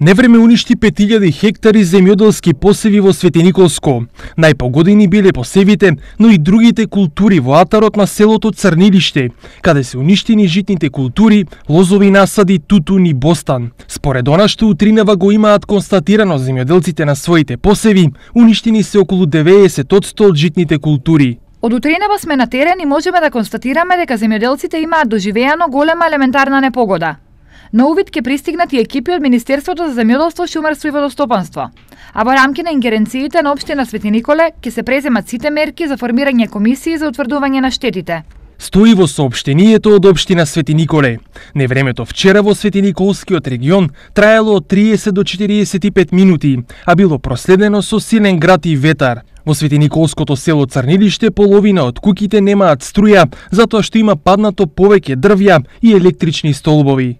Невреме уништи 5000 хектари земјоделски посеви во Николско. Најпогодени биле посевите, но и другите култури во атарот на селото Црнилиште, каде се уништени житните култури, лозови насади, тутун и бостан. Според она што утринава го имаат констатирано земјоделците на своите посеви, уништени се околу 90% од житните култури. Од утринава сме на терен и можеме да констатираме дека земјоделците имаат доживеано голема елементарна непогода. На увид ке пристигнат и екипи од Министерството за земјоделство, шумарство и водостопанство. А во рамки на ингеренциите на Обштина Свети Николе ке се преземат сите мерки за формирање комисии за утврдување на штетите. Стои во сообщението од Обштина Свети Николе. Невремето вчера во Свети Николскиот регион траело од 30 до 45 минути, а било проследено со силен град и ветар. Во Свети Николското село Црнилиште половина од куките немаат струја, затоа што има паднато повеќе дрвја и електрични столбови.